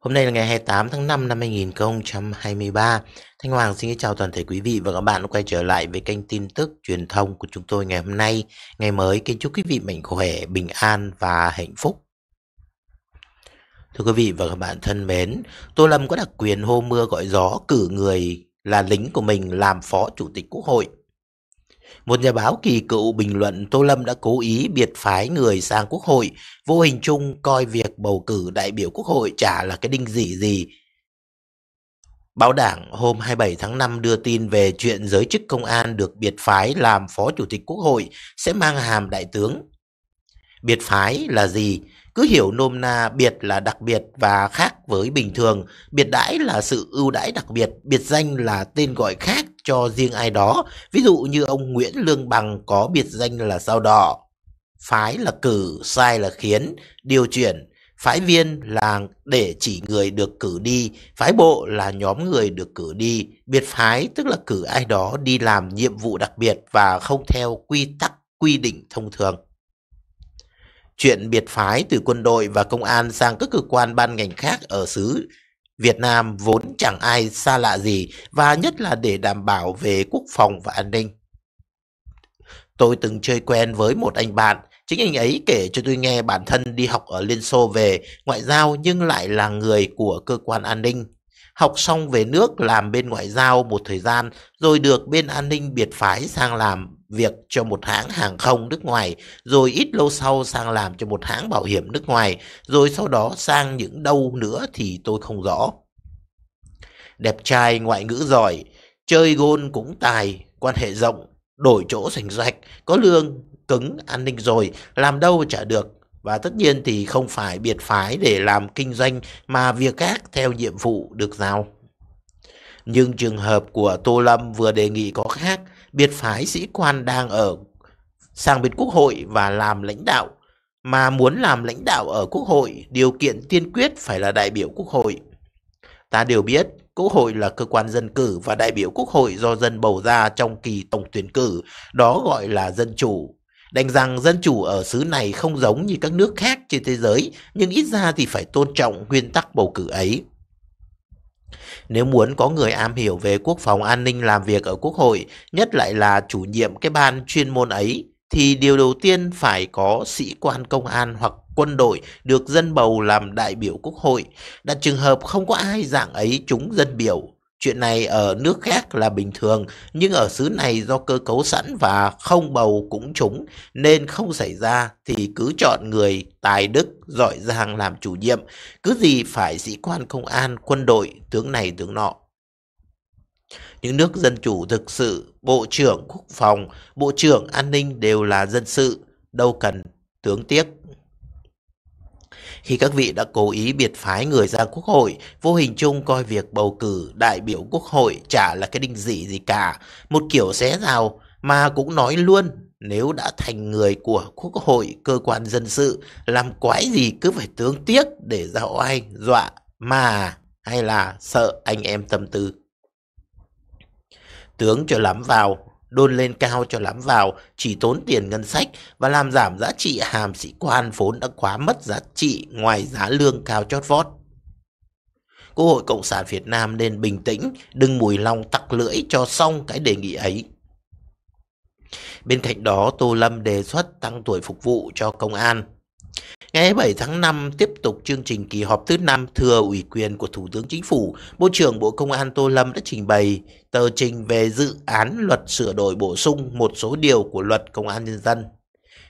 Hôm nay là ngày 28 tháng 5 năm 2023. Thanh Hoàng xin chào toàn thể quý vị và các bạn quay trở lại với kênh tin tức truyền thông của chúng tôi ngày hôm nay. Ngày mới kính chúc quý vị mạnh khỏe, bình an và hạnh phúc. Thưa quý vị và các bạn thân mến, Tô Lâm có đặc quyền hô mưa gọi gió cử người là lính của mình làm phó chủ tịch quốc hội. Một nhà báo kỳ cựu bình luận Tô Lâm đã cố ý biệt phái người sang quốc hội, vô hình chung coi việc bầu cử đại biểu quốc hội chả là cái đinh gì gì. Báo đảng hôm 27 tháng 5 đưa tin về chuyện giới chức công an được biệt phái làm phó chủ tịch quốc hội sẽ mang hàm đại tướng. Biệt phái là gì? Cứ hiểu nôm na biệt là đặc biệt và khác với bình thường, biệt đãi là sự ưu đãi đặc biệt, biệt danh là tên gọi khác cho riêng ai đó, ví dụ như ông Nguyễn Lương Bằng có biệt danh là sao đỏ. Phái là cử, sai là khiến, điều chuyển, phái viên là để chỉ người được cử đi, phái bộ là nhóm người được cử đi, biệt phái tức là cử ai đó đi làm nhiệm vụ đặc biệt và không theo quy tắc quy định thông thường. Chuyện biệt phái từ quân đội và công an sang các cơ quan ban ngành khác ở xứ Việt Nam vốn chẳng ai xa lạ gì và nhất là để đảm bảo về quốc phòng và an ninh. Tôi từng chơi quen với một anh bạn, chính anh ấy kể cho tôi nghe bản thân đi học ở Liên Xô về, ngoại giao nhưng lại là người của cơ quan an ninh học xong về nước làm bên ngoại giao một thời gian, rồi được bên an ninh biệt phái sang làm việc cho một hãng hàng không nước ngoài, rồi ít lâu sau sang làm cho một hãng bảo hiểm nước ngoài, rồi sau đó sang những đâu nữa thì tôi không rõ. Đẹp trai ngoại ngữ giỏi, chơi gôn cũng tài, quan hệ rộng, đổi chỗ sành rạch, có lương, cứng, an ninh rồi, làm đâu chả được, và tất nhiên thì không phải biệt phái để làm kinh doanh mà việc khác theo nhiệm vụ được giao. Nhưng trường hợp của Tô Lâm vừa đề nghị có khác, biệt phái sĩ quan đang ở sang biệt quốc hội và làm lãnh đạo. Mà muốn làm lãnh đạo ở quốc hội, điều kiện tiên quyết phải là đại biểu quốc hội. Ta đều biết, quốc hội là cơ quan dân cử và đại biểu quốc hội do dân bầu ra trong kỳ tổng tuyển cử, đó gọi là dân chủ. Đành rằng dân chủ ở xứ này không giống như các nước khác trên thế giới, nhưng ít ra thì phải tôn trọng nguyên tắc bầu cử ấy. Nếu muốn có người am hiểu về quốc phòng an ninh làm việc ở quốc hội, nhất lại là chủ nhiệm cái ban chuyên môn ấy, thì điều đầu tiên phải có sĩ quan công an hoặc quân đội được dân bầu làm đại biểu quốc hội. Đặt trường hợp không có ai dạng ấy chúng dân biểu, Chuyện này ở nước khác là bình thường, nhưng ở xứ này do cơ cấu sẵn và không bầu cũng chúng, nên không xảy ra thì cứ chọn người tài đức, giỏi giang làm chủ nhiệm, cứ gì phải sĩ quan công an, quân đội, tướng này tướng nọ. Những nước dân chủ thực sự, Bộ trưởng Quốc phòng, Bộ trưởng An ninh đều là dân sự, đâu cần tướng tiếc. Khi các vị đã cố ý biệt phái người ra quốc hội, vô hình chung coi việc bầu cử đại biểu quốc hội chả là cái đinh dị gì cả, một kiểu xé rào mà cũng nói luôn nếu đã thành người của quốc hội, cơ quan dân sự, làm quái gì cứ phải tướng tiếc để ra oai, dọa, mà hay là sợ anh em tâm tư. Tướng cho lắm vào, đôn lên cao cho lắm vào, chỉ tốn tiền ngân sách và làm giảm giá trị hàm sĩ quan vốn đã quá mất giá trị ngoài giá lương cao chót vót. Quốc hội Cộng sản Việt Nam nên bình tĩnh, đừng mùi lòng tặc lưỡi cho xong cái đề nghị ấy. Bên cạnh đó, Tô Lâm đề xuất tăng tuổi phục vụ cho công an. Ngày 7 tháng 5 tiếp tục chương trình kỳ họp thứ năm thừa ủy quyền của Thủ tướng Chính phủ, Bộ trưởng Bộ Công an Tô Lâm đã trình bày tờ trình về dự án luật sửa đổi bổ sung một số điều của luật Công an nhân dân.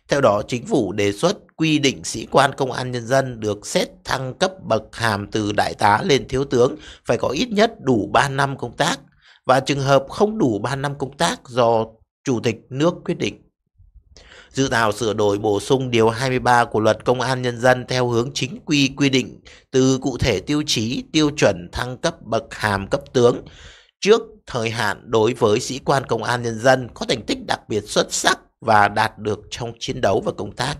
Theo đó, chính phủ đề xuất quy định sĩ quan công an nhân dân được xét thăng cấp bậc hàm từ đại tá lên thiếu tướng phải có ít nhất đủ 3 năm công tác và trường hợp không đủ 3 năm công tác do chủ tịch nước quyết định. Dự thảo sửa đổi bổ sung điều 23 của luật công an nhân dân theo hướng chính quy quy định từ cụ thể tiêu chí, tiêu chuẩn thăng cấp bậc hàm cấp tướng trước thời hạn đối với sĩ quan công an nhân dân có thành tích đặc biệt xuất sắc và đạt được trong chiến đấu và công tác.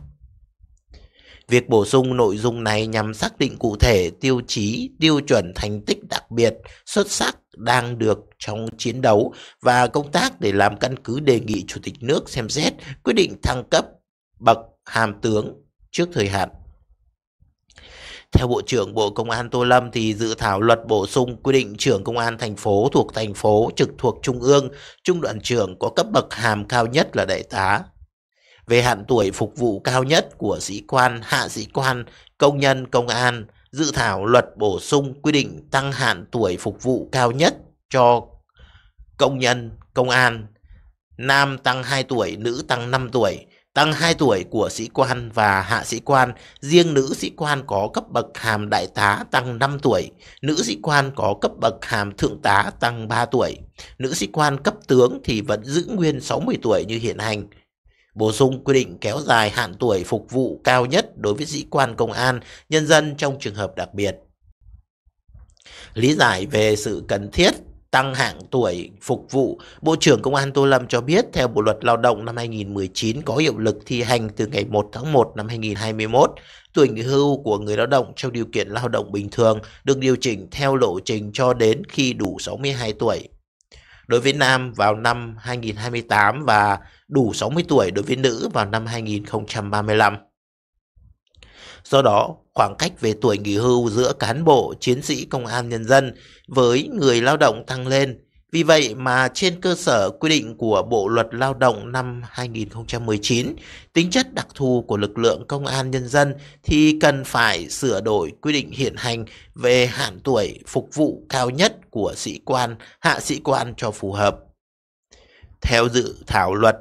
Việc bổ sung nội dung này nhằm xác định cụ thể tiêu chí, tiêu chuẩn thành tích đặc biệt, xuất sắc đang được trong chiến đấu và công tác để làm căn cứ đề nghị Chủ tịch nước xem xét quyết định thăng cấp bậc hàm tướng trước thời hạn. Theo Bộ trưởng Bộ Công an Tô Lâm thì dự thảo luật bổ sung quy định trưởng công an thành phố thuộc thành phố trực thuộc trung ương, trung đoàn trưởng có cấp bậc hàm cao nhất là đại tá, về hạn tuổi phục vụ cao nhất của sĩ quan, hạ sĩ quan, công nhân, công an, dự thảo luật bổ sung quy định tăng hạn tuổi phục vụ cao nhất cho công nhân, công an, nam tăng 2 tuổi, nữ tăng 5 tuổi, tăng 2 tuổi của sĩ quan và hạ sĩ quan, riêng nữ sĩ quan có cấp bậc hàm đại tá tăng 5 tuổi, nữ sĩ quan có cấp bậc hàm thượng tá tăng 3 tuổi, nữ sĩ quan cấp tướng thì vẫn giữ nguyên 60 tuổi như hiện hành. Bổ sung quy định kéo dài hạn tuổi phục vụ cao nhất đối với sĩ quan công an, nhân dân trong trường hợp đặc biệt. Lý giải về sự cần thiết tăng hạng tuổi phục vụ, Bộ trưởng Công an Tô Lâm cho biết theo Bộ luật Lao động năm 2019 có hiệu lực thi hành từ ngày 1 tháng 1 năm 2021, tuổi nghỉ hưu của người lao động trong điều kiện lao động bình thường được điều chỉnh theo lộ trình cho đến khi đủ 62 tuổi. Đối với nam vào năm 2028 và đủ 60 tuổi đối với nữ vào năm 2035. Do đó, khoảng cách về tuổi nghỉ hưu giữa cán bộ, chiến sĩ công an nhân dân với người lao động tăng lên. Vì vậy mà trên cơ sở quy định của Bộ Luật Lao động năm 2019, tính chất đặc thù của lực lượng công an nhân dân thì cần phải sửa đổi quy định hiện hành về hạn tuổi phục vụ cao nhất của sĩ quan, hạ sĩ quan cho phù hợp. Theo dự thảo luật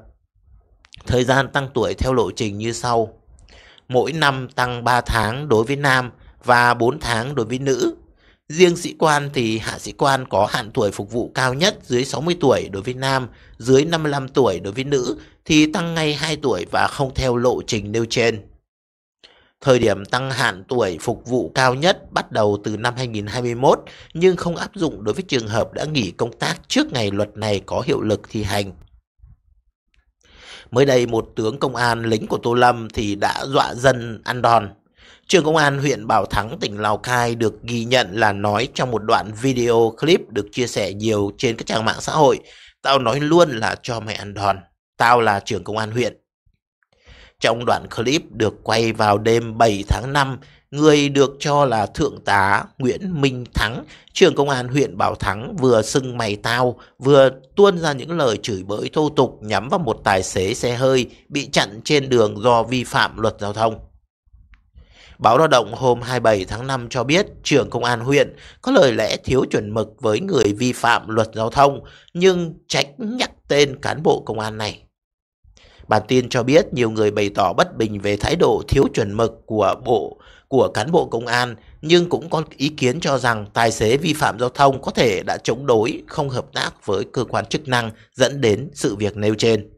Thời gian tăng tuổi theo lộ trình như sau. Mỗi năm tăng 3 tháng đối với nam và 4 tháng đối với nữ. Riêng sĩ quan thì hạ sĩ quan có hạn tuổi phục vụ cao nhất dưới 60 tuổi đối với nam, dưới 55 tuổi đối với nữ thì tăng ngay 2 tuổi và không theo lộ trình nêu trên. Thời điểm tăng hạn tuổi phục vụ cao nhất bắt đầu từ năm 2021 nhưng không áp dụng đối với trường hợp đã nghỉ công tác trước ngày luật này có hiệu lực thi hành. Mới đây một tướng công an lính của Tô Lâm thì đã dọa dân ăn đòn. Trường công an huyện Bảo Thắng, tỉnh Lào Cai được ghi nhận là nói trong một đoạn video clip được chia sẻ nhiều trên các trang mạng xã hội. Tao nói luôn là cho mày ăn đòn. Tao là trưởng công an huyện. Trong đoạn clip được quay vào đêm 7 tháng 5 Người được cho là Thượng tá Nguyễn Minh Thắng, trưởng công an huyện Bảo Thắng vừa sưng mày tao, vừa tuôn ra những lời chửi bới thô tục nhắm vào một tài xế xe hơi bị chặn trên đường do vi phạm luật giao thông. Báo Lao động hôm 27 tháng 5 cho biết trưởng công an huyện có lời lẽ thiếu chuẩn mực với người vi phạm luật giao thông nhưng tránh nhắc tên cán bộ công an này. Bản tin cho biết nhiều người bày tỏ bất bình về thái độ thiếu chuẩn mực của Bộ của cán bộ công an, nhưng cũng có ý kiến cho rằng tài xế vi phạm giao thông có thể đã chống đối, không hợp tác với cơ quan chức năng dẫn đến sự việc nêu trên.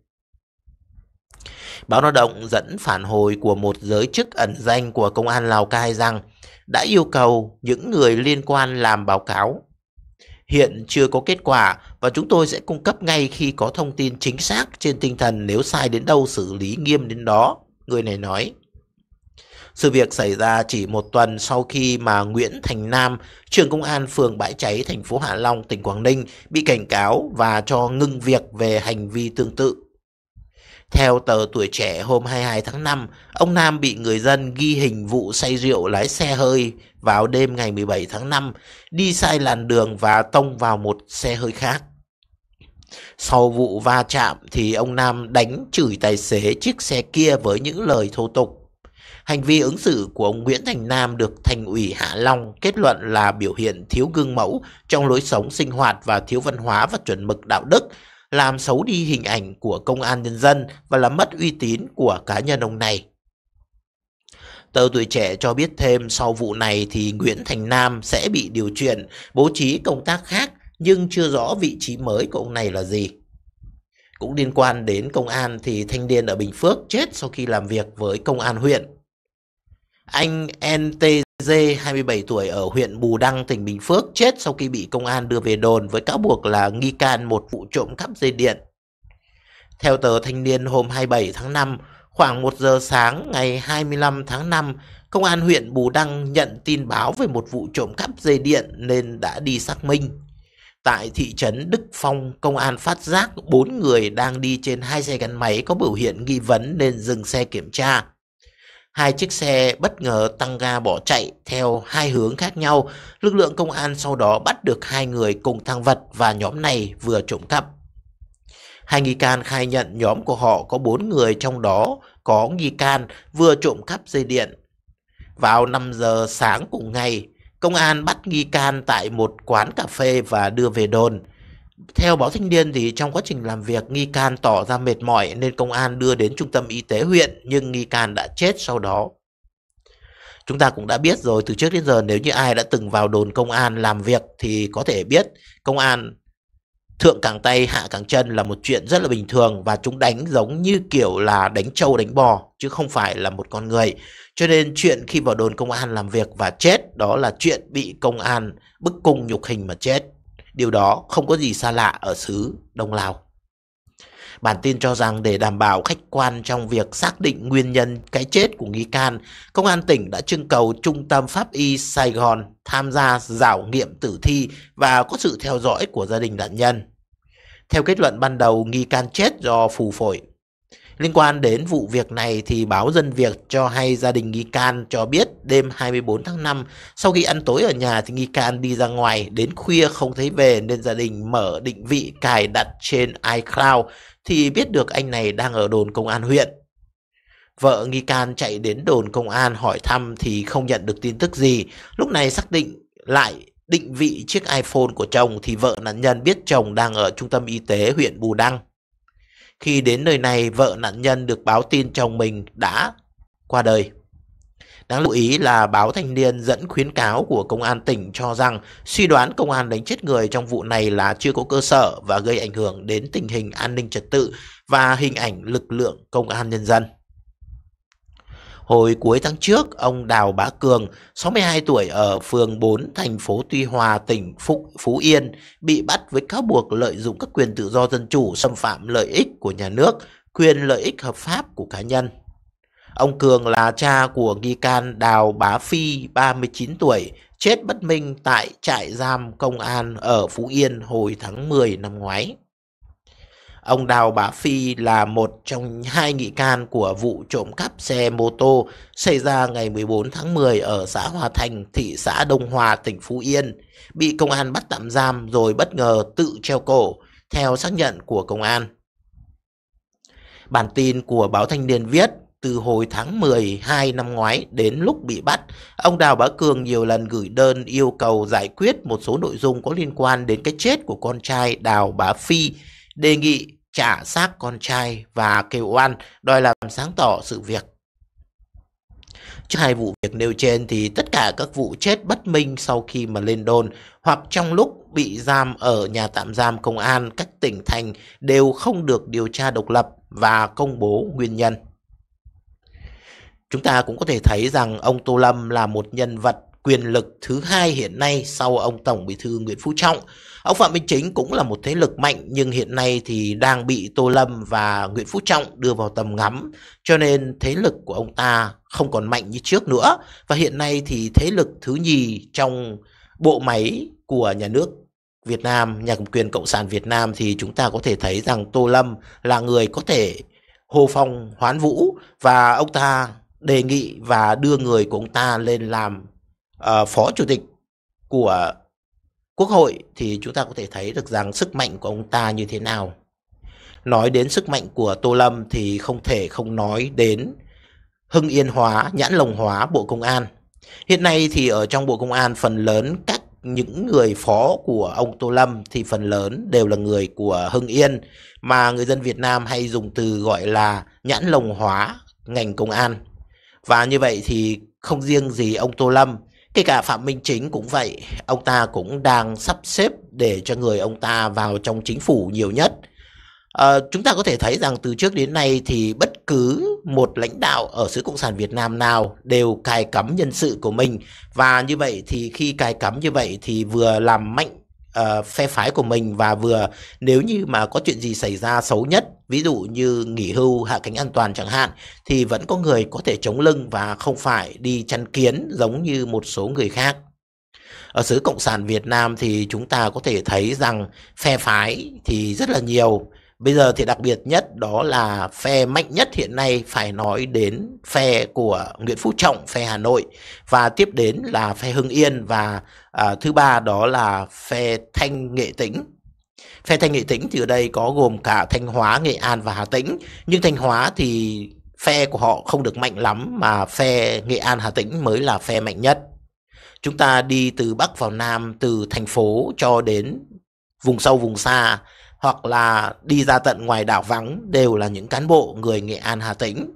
Báo Lao động dẫn phản hồi của một giới chức ẩn danh của công an Lào Cai rằng đã yêu cầu những người liên quan làm báo cáo. Hiện chưa có kết quả và chúng tôi sẽ cung cấp ngay khi có thông tin chính xác trên tinh thần nếu sai đến đâu xử lý nghiêm đến đó, người này nói. Sự việc xảy ra chỉ một tuần sau khi mà Nguyễn Thành Nam, trưởng công an phường Bãi Cháy, thành phố Hạ Long, tỉnh Quảng Ninh bị cảnh cáo và cho ngưng việc về hành vi tương tự. Theo tờ Tuổi Trẻ hôm 22 tháng 5, ông Nam bị người dân ghi hình vụ say rượu lái xe hơi vào đêm ngày 17 tháng 5, đi sai làn đường và tông vào một xe hơi khác. Sau vụ va chạm thì ông Nam đánh chửi tài xế chiếc xe kia với những lời thô tục. Hành vi ứng xử của ông Nguyễn Thành Nam được thành ủy Hạ Long kết luận là biểu hiện thiếu gương mẫu trong lối sống sinh hoạt và thiếu văn hóa và chuẩn mực đạo đức, làm xấu đi hình ảnh của công an nhân dân và làm mất uy tín của cá nhân ông này. Tờ Tuổi Trẻ cho biết thêm sau vụ này thì Nguyễn Thành Nam sẽ bị điều chuyển, bố trí công tác khác nhưng chưa rõ vị trí mới của ông này là gì. Cũng liên quan đến công an thì thanh niên ở Bình Phước chết sau khi làm việc với công an huyện. Anh NTG 27 tuổi ở huyện Bù Đăng, tỉnh Bình Phước chết sau khi bị công an đưa về đồn với cáo buộc là nghi can một vụ trộm cắp dây điện. Theo tờ Thanh niên hôm 27 tháng 5, khoảng 1 giờ sáng ngày 25 tháng 5, công an huyện Bù Đăng nhận tin báo về một vụ trộm cắp dây điện nên đã đi xác minh. Tại thị trấn Đức Phong, công an phát giác 4 người đang đi trên hai xe gắn máy có biểu hiện nghi vấn nên dừng xe kiểm tra. Hai chiếc xe bất ngờ tăng ga bỏ chạy theo hai hướng khác nhau. Lực lượng công an sau đó bắt được hai người cùng tăng vật và nhóm này vừa trộm cắp. Hai nghi can khai nhận nhóm của họ có bốn người trong đó có nghi can vừa trộm cắp dây điện. Vào 5 giờ sáng cùng ngày, công an bắt nghi can tại một quán cà phê và đưa về đồn. Theo báo Thanh Niên thì trong quá trình làm việc nghi can tỏ ra mệt mỏi nên công an đưa đến trung tâm y tế huyện nhưng nghi can đã chết sau đó. Chúng ta cũng đã biết rồi từ trước đến giờ nếu như ai đã từng vào đồn công an làm việc thì có thể biết công an thượng càng tay hạ càng chân là một chuyện rất là bình thường và chúng đánh giống như kiểu là đánh trâu đánh bò chứ không phải là một con người. Cho nên chuyện khi vào đồn công an làm việc và chết đó là chuyện bị công an bức cung nhục hình mà chết. Điều đó không có gì xa lạ ở xứ Đông Lào. Bản tin cho rằng để đảm bảo khách quan trong việc xác định nguyên nhân cái chết của nghi can, Công an tỉnh đã trưng cầu Trung tâm Pháp y Sài Gòn tham gia giảo nghiệm tử thi và có sự theo dõi của gia đình nạn nhân. Theo kết luận ban đầu, nghi can chết do phù phổi Liên quan đến vụ việc này thì báo Dân việc cho hay gia đình nghi can cho biết đêm 24 tháng 5 sau khi ăn tối ở nhà thì nghi can đi ra ngoài đến khuya không thấy về nên gia đình mở định vị cài đặt trên iCloud thì biết được anh này đang ở đồn công an huyện. Vợ nghi can chạy đến đồn công an hỏi thăm thì không nhận được tin tức gì. Lúc này xác định lại định vị chiếc iPhone của chồng thì vợ nạn nhân biết chồng đang ở trung tâm y tế huyện Bù Đăng. Khi đến nơi này, vợ nạn nhân được báo tin chồng mình đã qua đời. Đáng lưu ý là báo thanh niên dẫn khuyến cáo của công an tỉnh cho rằng suy đoán công an đánh chết người trong vụ này là chưa có cơ sở và gây ảnh hưởng đến tình hình an ninh trật tự và hình ảnh lực lượng công an nhân dân. Hồi cuối tháng trước, ông Đào Bá Cường, 62 tuổi ở phường 4, thành phố Tuy Hòa, tỉnh Phúc, Phú Yên, bị bắt với cáo buộc lợi dụng các quyền tự do dân chủ xâm phạm lợi ích của nhà nước, quyền lợi ích hợp pháp của cá nhân. Ông Cường là cha của nghi can Đào Bá Phi, 39 tuổi, chết bất minh tại trại giam công an ở Phú Yên hồi tháng 10 năm ngoái. Ông Đào Bá Phi là một trong hai nghị can của vụ trộm cắp xe mô tô xảy ra ngày 14 tháng 10 ở xã Hòa Thành, thị xã Đông Hòa, tỉnh Phú Yên. Bị công an bắt tạm giam rồi bất ngờ tự treo cổ, theo xác nhận của công an. Bản tin của báo Thanh niên viết, từ hồi tháng 12 năm ngoái đến lúc bị bắt, ông Đào Bá Cường nhiều lần gửi đơn yêu cầu giải quyết một số nội dung có liên quan đến cái chết của con trai Đào Bá Phi đề nghị trả xác con trai và kêu oan đòi làm sáng tỏ sự việc. Trước hai vụ việc nêu trên thì tất cả các vụ chết bất minh sau khi mà lên đồn hoặc trong lúc bị giam ở nhà tạm giam công an các tỉnh thành đều không được điều tra độc lập và công bố nguyên nhân. Chúng ta cũng có thể thấy rằng ông Tô Lâm là một nhân vật quyền lực thứ hai hiện nay sau ông Tổng Bí thư Nguyễn Phú Trọng. Ông Phạm Minh Chính cũng là một thế lực mạnh nhưng hiện nay thì đang bị Tô Lâm và Nguyễn Phú Trọng đưa vào tầm ngắm cho nên thế lực của ông ta không còn mạnh như trước nữa và hiện nay thì thế lực thứ nhì trong bộ máy của nhà nước Việt Nam, nhà cầm quyền Cộng sản Việt Nam thì chúng ta có thể thấy rằng Tô Lâm là người có thể hô phong hoán vũ và ông ta đề nghị và đưa người của ông ta lên làm uh, phó chủ tịch của quốc hội thì chúng ta có thể thấy được rằng sức mạnh của ông ta như thế nào. Nói đến sức mạnh của Tô Lâm thì không thể không nói đến Hưng Yên hóa, nhãn lồng hóa Bộ Công an. Hiện nay thì ở trong Bộ Công an phần lớn các những người phó của ông Tô Lâm thì phần lớn đều là người của Hưng Yên mà người dân Việt Nam hay dùng từ gọi là nhãn lồng hóa ngành công an. Và như vậy thì không riêng gì ông Tô Lâm Kể cả Phạm Minh Chính cũng vậy, ông ta cũng đang sắp xếp để cho người ông ta vào trong chính phủ nhiều nhất. À, chúng ta có thể thấy rằng từ trước đến nay thì bất cứ một lãnh đạo ở xứ Cộng sản Việt Nam nào đều cài cắm nhân sự của mình và như vậy thì khi cài cắm như vậy thì vừa làm mạnh uh, phe phái của mình và vừa nếu như mà có chuyện gì xảy ra xấu nhất ví dụ như nghỉ hưu hạ cánh an toàn chẳng hạn thì vẫn có người có thể chống lưng và không phải đi chăn kiến giống như một số người khác ở xứ cộng sản việt nam thì chúng ta có thể thấy rằng phe phái thì rất là nhiều Bây giờ thì đặc biệt nhất đó là phe mạnh nhất hiện nay phải nói đến phe của Nguyễn Phú Trọng, phe Hà Nội và tiếp đến là phe Hưng Yên và à, thứ ba đó là phe Thanh Nghệ Tĩnh. Phe Thanh Nghệ Tĩnh thì ở đây có gồm cả Thanh Hóa, Nghệ An và Hà Tĩnh. Nhưng Thanh Hóa thì phe của họ không được mạnh lắm mà phe Nghệ An, Hà Tĩnh mới là phe mạnh nhất. Chúng ta đi từ Bắc vào Nam, từ thành phố cho đến vùng sâu, vùng xa hoặc là đi ra tận ngoài đảo vắng đều là những cán bộ người Nghệ An Hà Tĩnh.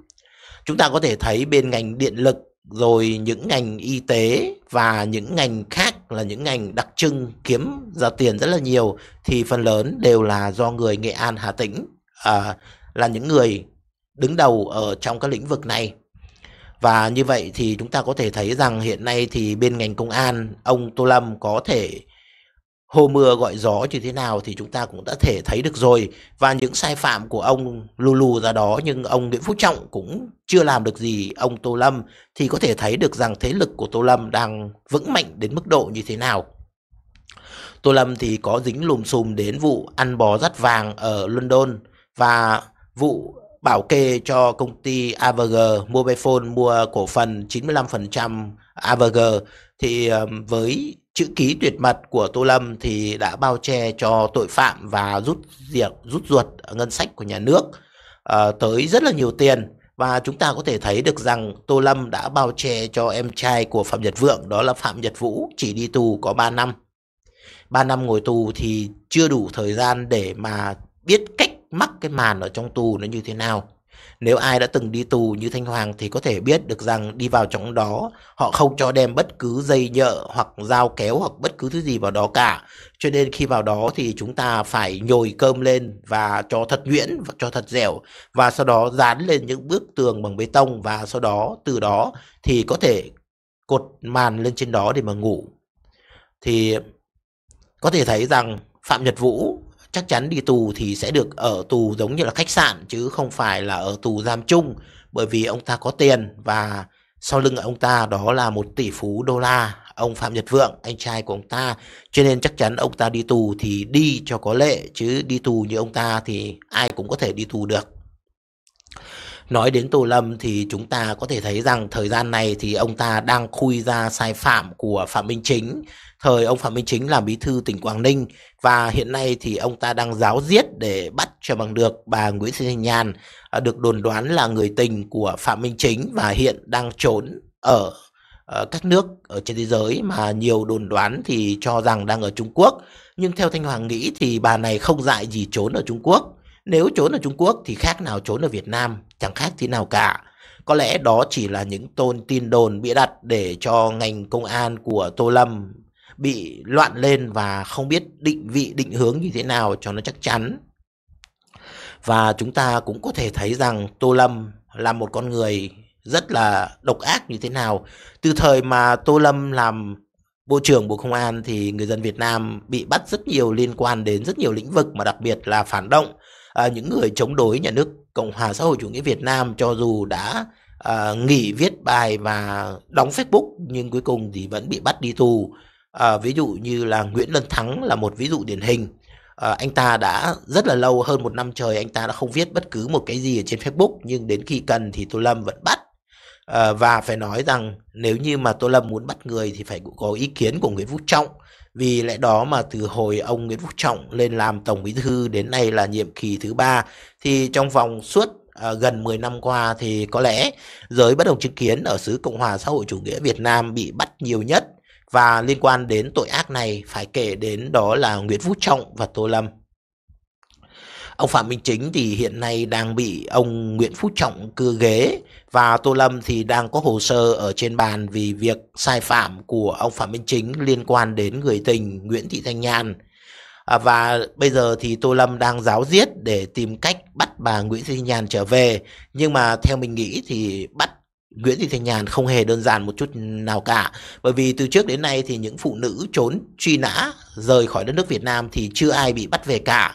Chúng ta có thể thấy bên ngành điện lực rồi những ngành y tế và những ngành khác là những ngành đặc trưng kiếm ra tiền rất là nhiều thì phần lớn đều là do người Nghệ An Hà Tĩnh à, là những người đứng đầu ở trong các lĩnh vực này. Và như vậy thì chúng ta có thể thấy rằng hiện nay thì bên ngành công an ông Tô Lâm có thể Hồ mưa gọi gió như thế nào thì chúng ta cũng đã thể thấy được rồi và những sai phạm của ông Lulu ra đó nhưng ông Nguyễn Phú Trọng cũng chưa làm được gì ông Tô Lâm thì có thể thấy được rằng thế lực của Tô Lâm đang vững mạnh đến mức độ như thế nào. Tô Lâm thì có dính lùm xùm đến vụ ăn bò rắt vàng ở London và vụ bảo kê cho công ty AVG mua Phone mua cổ phần 95% AVG thì ờ, với chữ ký tuyệt mật của Tô Lâm thì đã bao che cho tội phạm và rút diệt rút ruột ngân sách của nhà nước uh, tới rất là nhiều tiền và chúng ta có thể thấy được rằng Tô Lâm đã bao che cho em trai của Phạm Nhật Vượng đó là Phạm Nhật Vũ chỉ đi tù có 3 năm. 3 năm ngồi tù thì chưa đủ thời gian để mà biết cách mắc cái màn ở trong tù nó như thế nào nếu ai đã từng đi tù như Thanh Hoàng thì có thể biết được rằng đi vào trong đó, họ không cho đem bất cứ dây nhợ hoặc dao kéo hoặc bất cứ thứ gì vào đó cả. Cho nên khi vào đó thì chúng ta phải nhồi cơm lên và cho thật nhuyễn và cho thật dẻo và sau đó dán lên những bức tường bằng bê tông và sau đó từ đó thì có thể cột màn lên trên đó để mà ngủ. Thì có thể thấy rằng Phạm Nhật Vũ chắc chắn đi tù thì sẽ được ở tù giống như là khách sạn chứ không phải là ở tù giam chung bởi vì ông ta có tiền và sau lưng ông ta đó là một tỷ phú đô la ông Phạm Nhật Vượng, anh trai của ông ta. Cho nên chắc chắn ông ta đi tù thì đi cho có lệ, chứ đi tù như ông ta thì ai cũng có thể đi tù được. Nói đến Tô Lâm thì chúng ta có thể thấy rằng thời gian này thì ông ta đang khui ra sai phạm của Phạm Minh Chính. Thời ông Phạm Minh Chính làm bí thư tỉnh Quảng Ninh và hiện nay thì ông ta đang giáo giết để bắt cho bằng được bà Nguyễn Thị Nhàn à, được đồn đoán là người tình của Phạm Minh Chính và hiện đang trốn ở ờ, các nước ở trên thế giới mà nhiều đồn đoán thì cho rằng đang ở Trung Quốc. Nhưng theo Thanh Hoàng nghĩ thì bà này không dại gì trốn ở Trung Quốc nếu trốn ở Trung Quốc thì khác nào trốn ở Việt Nam, chẳng khác thế nào cả. Có lẽ đó chỉ là những tôn tin đồn bịa đặt để cho ngành công an của Tô Lâm bị loạn lên và không biết định vị định hướng như thế nào cho nó chắc chắn. Và chúng ta cũng có thể thấy rằng Tô Lâm là một con người rất là độc ác như thế nào. Từ thời mà Tô Lâm làm Bộ trưởng Bộ Công an thì người dân Việt Nam bị bắt rất nhiều liên quan đến rất nhiều lĩnh vực mà đặc biệt là phản động à, những người chống đối nhà nước Cộng hòa xã hội chủ nghĩa Việt Nam cho dù đã à, nghỉ viết bài và đóng Facebook nhưng cuối cùng thì vẫn bị bắt đi tù. À, ví dụ như là Nguyễn Lân Thắng là một ví dụ điển hình. À, anh ta đã rất là lâu hơn một năm trời anh ta đã không viết bất cứ một cái gì ở trên Facebook nhưng đến khi cần thì Tô Lâm vẫn bắt. À, và phải nói rằng nếu như mà Tô Lâm muốn bắt người thì phải có ý kiến của Nguyễn Phú Trọng vì lẽ đó mà từ hồi ông Nguyễn Phú Trọng lên làm Tổng Bí Thư đến nay là nhiệm kỳ thứ ba thì trong vòng suốt à, gần 10 năm qua thì có lẽ giới bất đồng chính kiến ở xứ Cộng hòa xã hội chủ nghĩa Việt Nam bị bắt nhiều nhất và liên quan đến tội ác này phải kể đến đó là Nguyễn Phú Trọng và Tô Lâm. Ông Phạm Minh Chính thì hiện nay đang bị ông Nguyễn Phú Trọng cư ghế và Tô Lâm thì đang có hồ sơ ở trên bàn vì việc sai phạm của ông Phạm Minh Chính liên quan đến người tình Nguyễn Thị Thanh Nhàn. À, và bây giờ thì Tô Lâm đang giáo diết để tìm cách bắt bà Nguyễn Thị Thanh Nhàn trở về. Nhưng mà theo mình nghĩ thì bắt Nguyễn Thị Thanh Nhàn không hề đơn giản một chút nào cả bởi vì từ trước đến nay thì những phụ nữ trốn truy nã rời khỏi đất nước Việt Nam thì chưa ai bị bắt về cả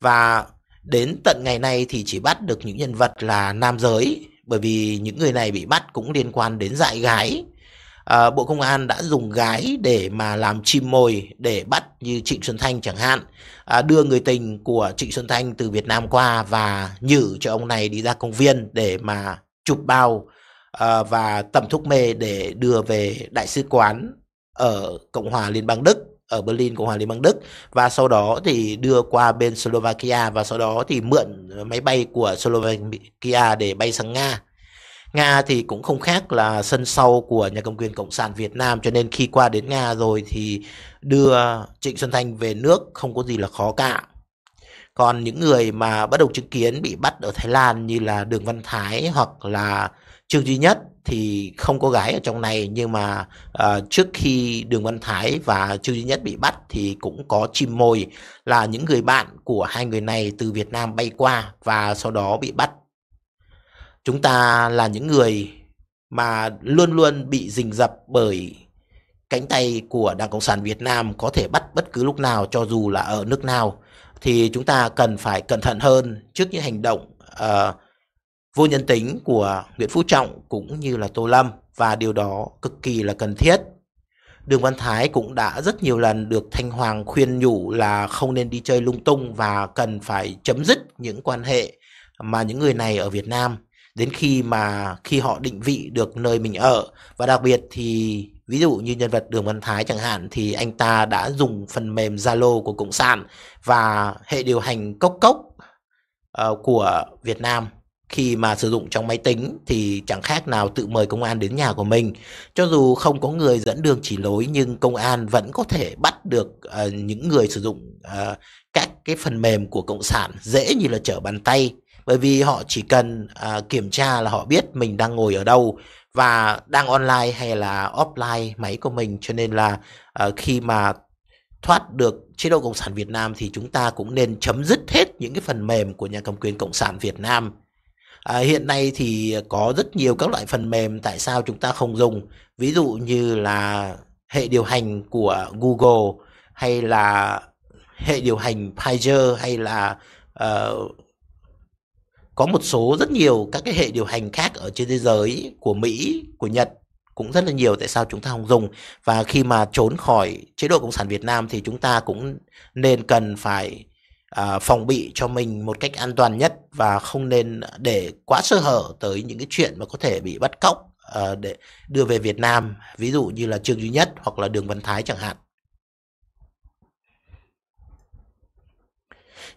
và Đến tận ngày nay thì chỉ bắt được những nhân vật là nam giới bởi vì những người này bị bắt cũng liên quan đến dạy gái. À, Bộ Công an đã dùng gái để mà làm chim mồi để bắt như Trịnh Xuân Thanh chẳng hạn, à, đưa người tình của Trịnh Xuân Thanh từ Việt Nam qua và nhử cho ông này đi ra công viên để mà chụp bao à, và tẩm thuốc mê để đưa về đại sứ quán ở Cộng hòa Liên bang Đức ở Berlin Cộng hòa Liên bang Đức và sau đó thì đưa qua bên Slovakia và sau đó thì mượn máy bay của Slovakia để bay sang Nga. Nga thì cũng không khác là sân sau của nhà cầm quyền Cộng sản Việt Nam cho nên khi qua đến Nga rồi thì đưa Trịnh Xuân Thanh về nước không có gì là khó cả còn những người mà bắt đầu chứng kiến bị bắt ở Thái Lan như là Đường Văn Thái hoặc là Trương Duy Nhất thì không có gái ở trong này nhưng mà uh, trước khi Đường Văn Thái và Trương Duy Nhất bị bắt thì cũng có chim mồi là những người bạn của hai người này từ Việt Nam bay qua và sau đó bị bắt. Chúng ta là những người mà luôn luôn bị rình rập bởi cánh tay của Đảng Cộng sản Việt Nam có thể bắt bất cứ lúc nào cho dù là ở nước nào thì chúng ta cần phải cẩn thận hơn trước những hành động uh, vô nhân tính của Nguyễn Phú Trọng cũng như là Tô Lâm và điều đó cực kỳ là cần thiết. Đường Văn Thái cũng đã rất nhiều lần được Thanh Hoàng khuyên nhủ là không nên đi chơi lung tung và cần phải chấm dứt những quan hệ mà những người này ở Việt Nam đến khi mà khi họ định vị được nơi mình ở và đặc biệt thì ví dụ như nhân vật Đường Văn Thái chẳng hạn thì anh ta đã dùng phần mềm Zalo của Cộng sản và hệ điều hành cốc cốc uh, của Việt Nam khi mà sử dụng trong máy tính thì chẳng khác nào tự mời công an đến nhà của mình. Cho dù không có người dẫn đường chỉ lối nhưng công an vẫn có thể bắt được uh, những người sử dụng uh, các cái phần mềm của cộng sản dễ như là trở bàn tay bởi vì họ chỉ cần à, kiểm tra là họ biết mình đang ngồi ở đâu và đang online hay là offline máy của mình cho nên là à, khi mà thoát được chế độ cộng sản Việt Nam thì chúng ta cũng nên chấm dứt hết những cái phần mềm của nhà cầm quyền cộng sản Việt Nam. À, hiện nay thì có rất nhiều các loại phần mềm tại sao chúng ta không dùng ví dụ như là hệ điều hành của Google hay là hệ điều hành Pfizer hay là uh, có một số rất nhiều các cái hệ điều hành khác ở trên thế giới của Mỹ, của Nhật cũng rất là nhiều tại sao chúng ta không dùng và khi mà trốn khỏi chế độ cộng sản Việt Nam thì chúng ta cũng nên cần phải à, phòng bị cho mình một cách an toàn nhất và không nên để quá sơ hở tới những cái chuyện mà có thể bị bắt cóc à, để đưa về Việt Nam ví dụ như là Trương duy nhất hoặc là Đường Văn Thái chẳng hạn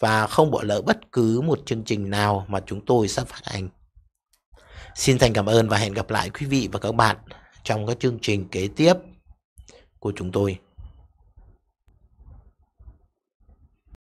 và không bỏ lỡ bất cứ một chương trình nào mà chúng tôi sắp phát hành. Xin thành cảm ơn và hẹn gặp lại quý vị và các bạn trong các chương trình kế tiếp của chúng tôi.